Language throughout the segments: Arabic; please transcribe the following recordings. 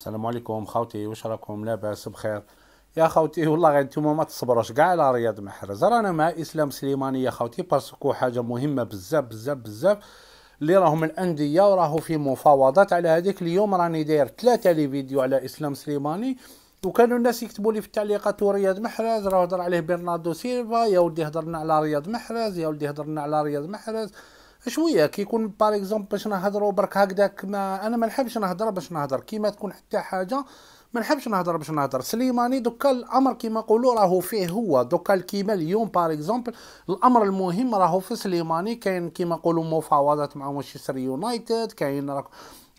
السلام عليكم خوتي واش راكم لاباس بخير يا خوتي والله غير نتوما ما تصبروش كاع على رياض محرز رانا مع اسلام سليماني يا خوتي باسكو حاجه مهمه بزاف بزاف بزاف اللي راهم الانديه وراهو في مفاوضات على هذيك اليوم راني داير ثلاثه لي فيديو على اسلام سليماني وكانوا الناس يكتبوا لي في التعليقات رياض محرز راه هضر عليه برناردو سيلفا يا ولدي هضرنا على رياض محرز يا ولدي هضرنا على رياض محرز شويه كيكون باغ اكزومبل باش نهضروا برك هكذاك ما انا ما نحبش نهضر باش نهضر كيما تكون حتى حاجه ما نحبش نهضر باش نهضر سليماني دوكا الامر كيما نقولوا راهو فيه هو دوكا كيما اليوم بار اكزومبل الامر المهم راهو في سليماني كاين كيما نقولوا مفاوضات مع مانشستر يونايتد كاين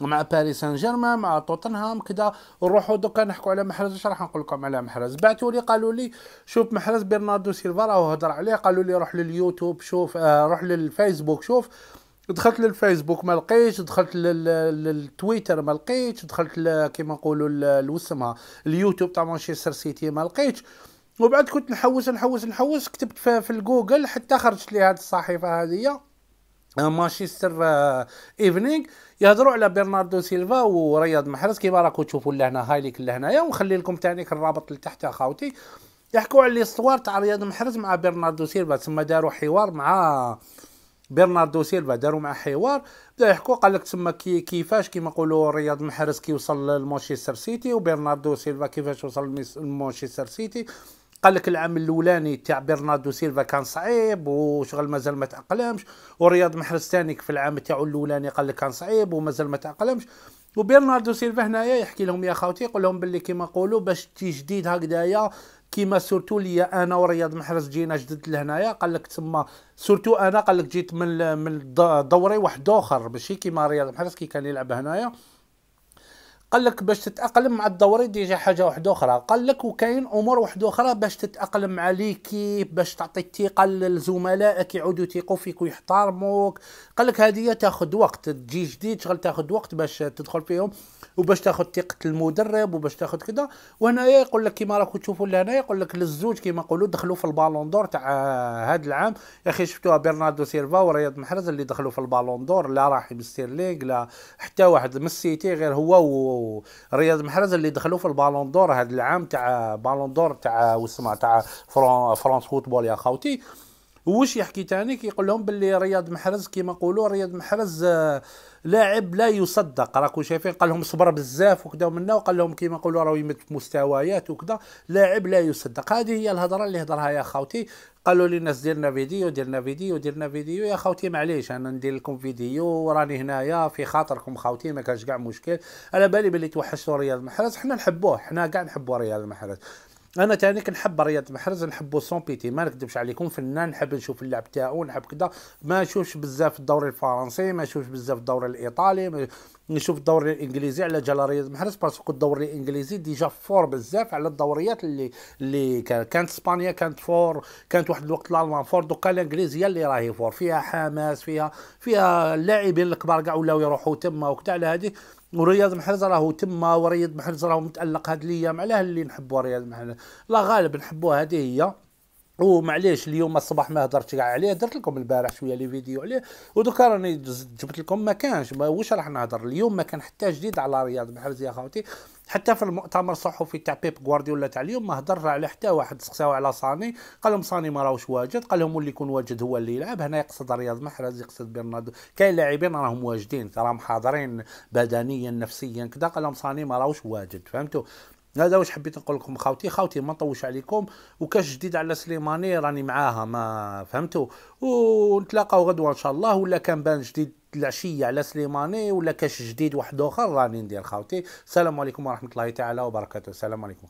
مع باريس سان جيرمان مع توتنهام كذا نروحوا دوكا نحكوا على محرز واش راح نقول لكم على محرز بعثوا لي قالوا لي شوف محرز برناردو سيلفا راهو هضر عليه قالوا لي روح لليوتيوب شوف آه روح للفيسبوك شوف دخلت للفيسبوك ما لقيتش دخلت للتويتر ما لقيتش دخلت كيما نقولوا الوسمه اليوتيوب تاع مانشستر سيتي ما لقيتش وبعد كنت نحوس نحوس نحوس كتبت في الجوجل حتى خرجت لي هذه الصحيفه هذه آه، مانشستر ايفنينغ آه، يهضروا على برناردو سيلفا ورياض محرز كيما راكم تشوفوا لهنا هاي ليك لهنايا ونخلي لكم ثاني الرابط لتحت اخوتي يحكوا على ليستوار تاع رياض محرز مع برناردو سيلفا تسمى داروا حوار مع برناردو سيلفا داروا معاه حوار بدا يحكوا قال لك تما كي كيفاش كيما نقولوا رياض محرز كيوصل لمانشستر سيتي وبرناردو سيلفا كيفاش وصل لمانشستر سيتي قال لك العام الاولاني تاع برناردو سيلفا كان صعيب وشغل مازال ما تاقلمش ورياض محرز ثاني في العام تاعو الاولاني قال لك كان صعيب ومازال ما تاقلمش وبرناردو سيلفا هنايا يحكي لهم يا خاوتي يقول لهم باللي كيما نقولوا باش تي جديد هكذايا كيما سورتو ليا انا ورياض محرز جينا جدد لهنايا قال لك تما سورتو انا قال لك جيت من من دوري واحد اخر ماشي كيما رياض محرز كي كان يلعب هنايا قال لك باش تتاقلم مع الدوري ديجا حاجه واحده اخرى قال لك وكاين امور واحده اخرى باش تتاقلم مع ليكيب باش تعطي الثقه لزملائك يعودوا يثقوا فيك ويحترموك قال لك هذه تاخذ وقت تجي جديد شغل تاخذ وقت باش تدخل فيهم وباش تاخذ ثقه المدرب وباش تاخذ كذا وهنايا يقول لك كيما راكم تشوفوا لهنا يقول لك للزوج كيما نقولوا دخلوا في البالون دور تاع هذا العام يا اخي شفتوها برناردو سيلفا ورياض محرز اللي دخلوا في البالون دور لا راحم ستيرلينغ لا حتى واحد من السيتي غير هو و ورياض محرز اللي دخلوا في البالون دور هذا العام تاع بالون دور تاع وسمع تاع فرانس فوتبول يا خاوتي واش يحكي تاني كيقول لهم باللي رياض محرز كيما نقولوا رياض محرز آه، لاعب لا يصدق راكم شايفين قال لهم صبر بزاف وكذا ومنا وقال لهم كيما نقولوا راه يمد في مستويات وكذا لاعب لا يصدق هذه هي الهضره اللي هضرها يا خاوتي قالوا لي الناس ديرنا فيديو ديرنا فيديو ديرنا فيديو يا خاوتي معليش انا ندير لكم فيديو راني هنايا في خاطركم خاوتي ما كانش كاع مشكل على بالي بلي توحشتوا رياض محرز حنا نحبوه حنا كاع نحبوا رياض محرز انا تاني كنحب رياض محرز نحبو سون بيتي ما نكذبش عليكم فنان نحب نشوف اللعب تاعو نحب كذا ما نشوفش بزاف الدوري الفرنسي ما نشوفش بزاف الدوري الايطالي نشوف الدوري الانجليزي على جال رياض محرز باسكو الدوري الانجليزي ديجا فور بزاف على الدوريات اللي اللي كانت اسبانيا كانت فور كانت واحد الوقت الالمان فور دوكا الانجليزيه اللي راهي فور فيها حماس فيها فيها اللاعبين الكبار كاع ولاو يروحوا تما وكذا على هذه ورياض محرز راهو تما ورياض محرز راهو متالق هاد الايام علاه اللي نحبوا رياض محرز لا غالب نحبوا هذه هي ومعليش اليوم الصباح ما هضرتش كاع عليه درت لكم البارح شويه لي فيديو عليه ودوكا راني جبت لكم ما كانش ما واش راح نهضر اليوم ما كان حتى جديد على رياض محرز يا خوتي حتى في المؤتمر الصحفي تاع بيب غوارديولا تاع اليوم ما هضر على حتى واحد سقساو على صاني قال لهم صاني ما راهوش واجد قال لهم اللي يكون واجد هو اللي يلعب هنا يقصد رياض محرز يقصد برناردو كاين لاعبين راهم واجدين راهم حاضرين بدنيا نفسيا كذا قال لهم صاني ما راهوش واجد فهمتوا هذا واش حبيت نقول لكم خاوتي خاوتي ما نطوش عليكم وكاش جديد على سليماني راني معاها ما فهمتوا ونتلاقاو غدوه ان شاء الله ولا كان بان جديد العشيه على سليماني ولا كاش جديد واحد اخر راني ندير خاوتي السلام عليكم ورحمه الله تعالى وبركاته السلام عليكم